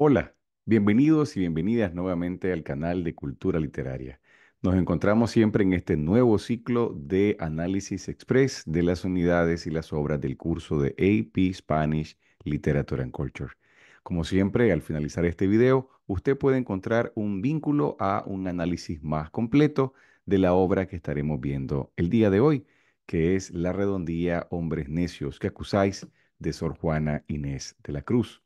Hola, bienvenidos y bienvenidas nuevamente al canal de Cultura Literaria. Nos encontramos siempre en este nuevo ciclo de análisis express de las unidades y las obras del curso de AP Spanish Literature and Culture. Como siempre, al finalizar este video, usted puede encontrar un vínculo a un análisis más completo de la obra que estaremos viendo el día de hoy, que es La Redondilla, Hombres Necios que acusáis de Sor Juana Inés de la Cruz.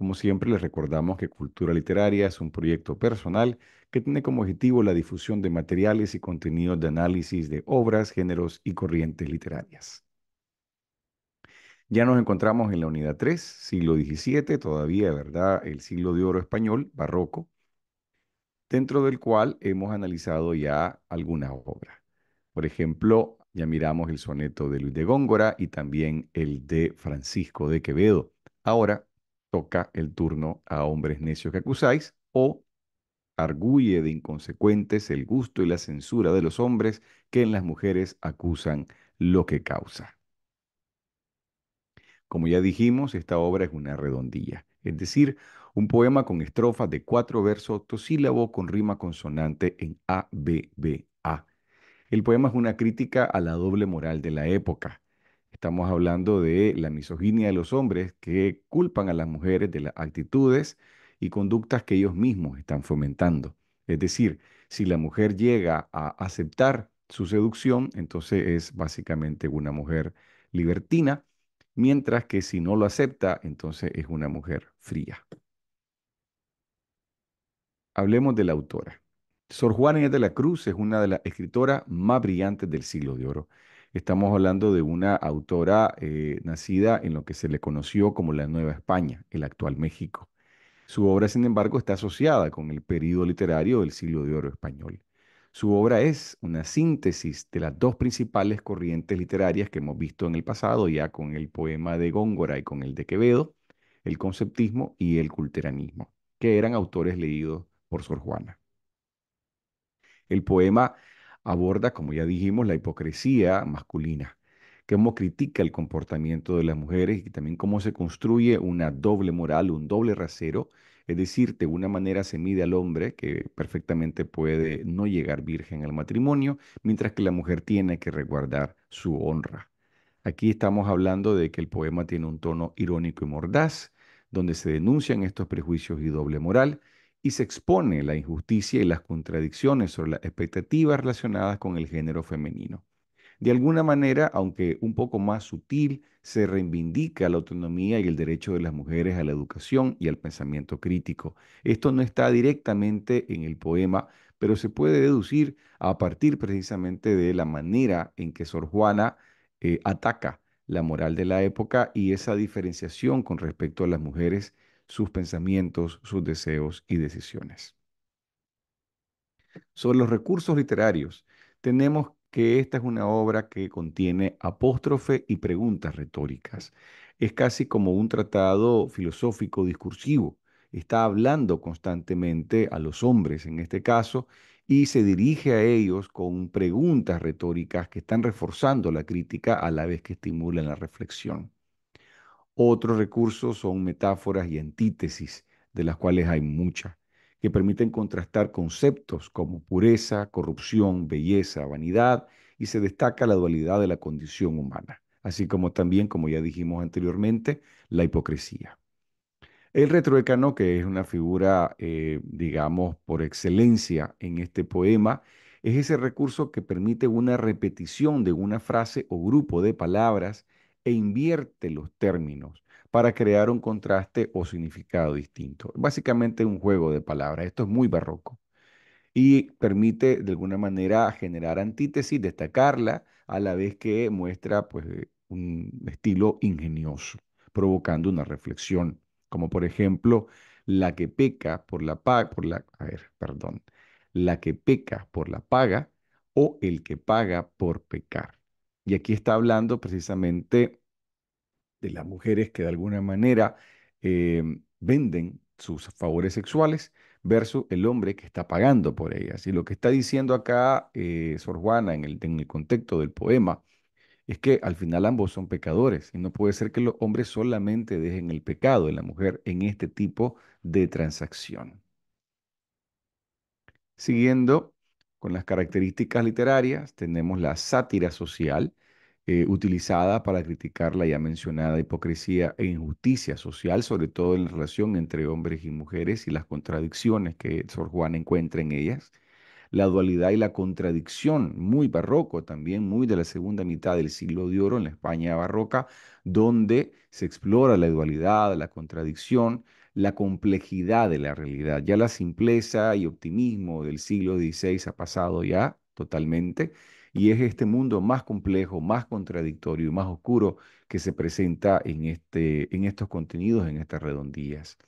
Como siempre, les recordamos que Cultura Literaria es un proyecto personal que tiene como objetivo la difusión de materiales y contenidos de análisis de obras, géneros y corrientes literarias. Ya nos encontramos en la unidad 3, siglo XVII, todavía, ¿verdad? El siglo de oro español, barroco, dentro del cual hemos analizado ya alguna obra Por ejemplo, ya miramos el soneto de Luis de Góngora y también el de Francisco de Quevedo. Ahora toca el turno a hombres necios que acusáis, o arguye de inconsecuentes el gusto y la censura de los hombres que en las mujeres acusan lo que causa. Como ya dijimos, esta obra es una redondilla, es decir, un poema con estrofas de cuatro versos octosílabo con rima consonante en A, B, B, A. El poema es una crítica a la doble moral de la época, Estamos hablando de la misoginia de los hombres que culpan a las mujeres de las actitudes y conductas que ellos mismos están fomentando. Es decir, si la mujer llega a aceptar su seducción, entonces es básicamente una mujer libertina, mientras que si no lo acepta, entonces es una mujer fría. Hablemos de la autora. Sor Juana de la Cruz es una de las escritoras más brillantes del siglo de oro. Estamos hablando de una autora eh, nacida en lo que se le conoció como la Nueva España, el actual México. Su obra, sin embargo, está asociada con el período literario del siglo de oro español. Su obra es una síntesis de las dos principales corrientes literarias que hemos visto en el pasado, ya con el poema de Góngora y con el de Quevedo, el conceptismo y el culteranismo, que eran autores leídos por Sor Juana. El poema aborda, como ya dijimos, la hipocresía masculina, cómo critica el comportamiento de las mujeres y también cómo se construye una doble moral, un doble rasero, es decir, de una manera se mide al hombre que perfectamente puede no llegar virgen al matrimonio, mientras que la mujer tiene que resguardar su honra. Aquí estamos hablando de que el poema tiene un tono irónico y mordaz, donde se denuncian estos prejuicios y doble moral, y se expone la injusticia y las contradicciones sobre las expectativas relacionadas con el género femenino. De alguna manera, aunque un poco más sutil, se reivindica la autonomía y el derecho de las mujeres a la educación y al pensamiento crítico. Esto no está directamente en el poema, pero se puede deducir a partir precisamente de la manera en que Sor Juana eh, ataca la moral de la época y esa diferenciación con respecto a las mujeres sus pensamientos, sus deseos y decisiones. Sobre los recursos literarios, tenemos que esta es una obra que contiene apóstrofe y preguntas retóricas. Es casi como un tratado filosófico discursivo. Está hablando constantemente a los hombres en este caso y se dirige a ellos con preguntas retóricas que están reforzando la crítica a la vez que estimulan la reflexión. Otros recursos son metáforas y antítesis, de las cuales hay muchas, que permiten contrastar conceptos como pureza, corrupción, belleza, vanidad, y se destaca la dualidad de la condición humana, así como también, como ya dijimos anteriormente, la hipocresía. El retroécano que es una figura, eh, digamos, por excelencia en este poema, es ese recurso que permite una repetición de una frase o grupo de palabras e invierte los términos para crear un contraste o significado distinto. Básicamente un juego de palabras. Esto es muy barroco. Y permite de alguna manera generar antítesis, destacarla, a la vez que muestra pues, eh, un estilo ingenioso, provocando una reflexión, como por ejemplo la que peca por la paga, por la, a ver, perdón, la que peca por la paga o el que paga por pecar. Y aquí está hablando precisamente de las mujeres que de alguna manera em, venden sus favores sexuales versus el hombre que está pagando por ellas. Y lo que está diciendo acá eh, Sor Juana en el, en el contexto del poema es que al final ambos son pecadores y no puede ser que los hombres solamente dejen el pecado de la mujer en este tipo de transacción. Siguiendo con las características literarias, tenemos la sátira social, eh, utilizada para criticar la ya mencionada hipocresía e injusticia social, sobre todo en relación entre hombres y mujeres y las contradicciones que Sor Juan encuentra en ellas, la dualidad y la contradicción, muy barroco también, muy de la segunda mitad del siglo de oro en la España barroca, donde se explora la dualidad, la contradicción, la complejidad de la realidad. Ya la simpleza y optimismo del siglo XVI ha pasado ya totalmente y es este mundo más complejo, más contradictorio y más oscuro que se presenta en, este, en estos contenidos, en estas redondillas.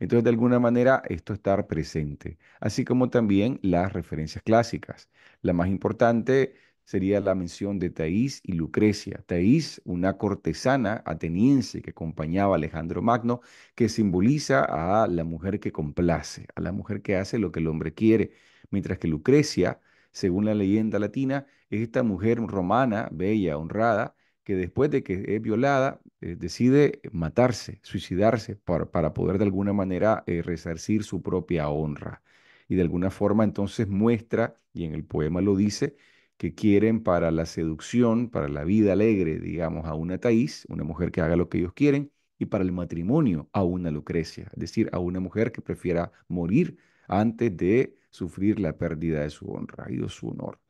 Entonces, de alguna manera, esto estar presente, así como también las referencias clásicas. La más importante sería la mención de Taís y Lucrecia. Taís, una cortesana ateniense que acompañaba a Alejandro Magno, que simboliza a la mujer que complace, a la mujer que hace lo que el hombre quiere, mientras que Lucrecia según la leyenda latina, es esta mujer romana, bella, honrada, que después de que es violada, eh, decide matarse, suicidarse, para, poder de alguna manera eh, resarcir su propia honra. Y de alguna forma entonces muestra, y en el poema lo dice, que quieren para la seducción, para la vida alegre, digamos, a una Taís, una mujer que haga lo que ellos quieren, y para el matrimonio a una Lucrecia, es decir, a una mujer que prefiera morir antes de sufrir la pérdida de su honra y de su honor.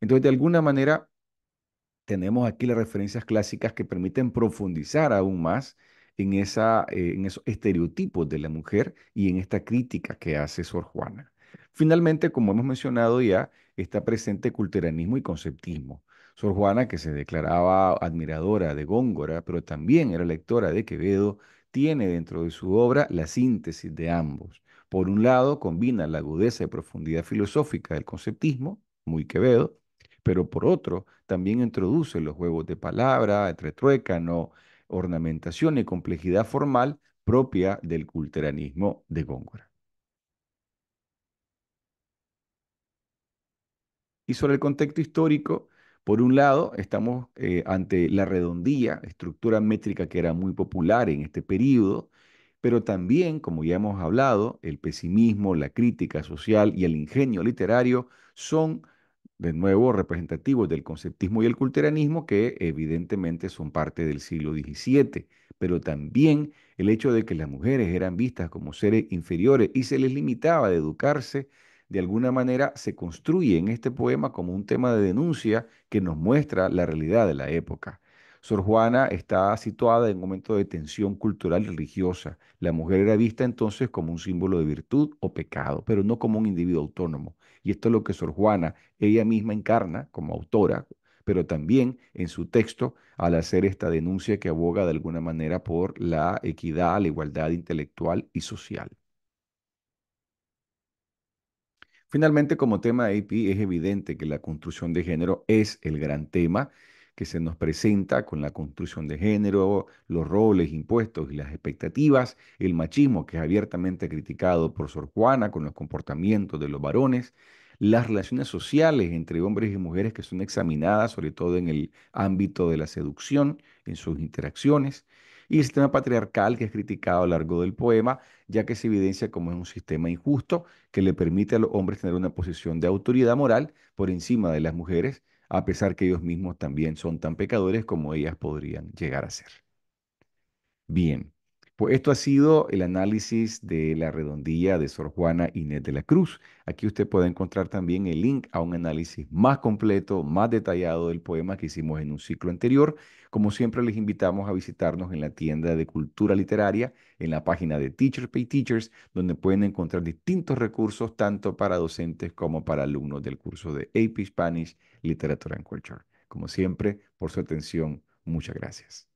Entonces, de alguna manera, tenemos aquí las referencias clásicas que permiten profundizar aún más eh, en, esos estereotipos de la mujer y en esta crítica que hace Sor Juana. Finalmente, como hemos mencionado ya, está presente culteranismo y conceptismo. Sor Juana, que se declaraba admiradora de Góngora, pero también era lectora de Quevedo, tiene dentro de su obra la síntesis de ambos. Por un lado, combina la agudeza y profundidad filosófica del conceptismo, muy quevedo, pero por otro, también introduce los juegos de palabra, truécano, ornamentación y complejidad formal propia del culteranismo de Góngora. Y sobre el contexto histórico, por un lado, estamos eh, ante la redondilla, estructura métrica que era muy popular en este periodo, pero también, como ya hemos hablado, el pesimismo, la crítica social y el ingenio literario son, de nuevo, representativos del conceptismo y el culteranismo, que evidentemente son parte del siglo XVII, pero también el hecho de que las mujeres eran vistas como seres inferiores y se les limitaba a educarse, de alguna manera se construye en este poema como un tema de denuncia que nos muestra la realidad de la época. Sor Juana está situada en un momento de tensión cultural y religiosa. La mujer era vista entonces como un símbolo de virtud o pecado, pero no como un individuo autónomo. Y esto es lo que Sor Juana, ella misma encarna como autora, pero también en su texto al hacer esta denuncia que aboga de alguna manera por la equidad, la igualdad intelectual y social. Finalmente, como tema de AP, es evidente que la construcción de género es el gran tema que se nos presenta con la construcción de género, los roles impuestos y las expectativas, el machismo que es abiertamente criticado por Sor Juana con los comportamientos de los varones, las relaciones sociales entre hombres y mujeres que son examinadas sobre todo en el ámbito de la seducción, en sus interacciones, y el sistema patriarcal que es criticado a lo largo del poema, ya que se evidencia como es un sistema injusto que le permite a los hombres tener una posición de autoridad moral por encima de las mujeres a pesar que ellos mismos también son tan pecadores como ellas podrían llegar a ser. Bien, pues esto ha sido el análisis de la redondilla de Sor Juana Inés de la Cruz. Aquí usted puede encontrar también el link a un análisis más completo, más detallado del poema que hicimos en un ciclo anterior. Como siempre, les invitamos a visitarnos en la tienda de cultura literaria, en la página de Teachers Pay Teachers, donde pueden encontrar distintos recursos tanto para docentes como para alumnos del curso de AP Spanish, Literatura and Culture. Como siempre, por su atención, muchas gracias.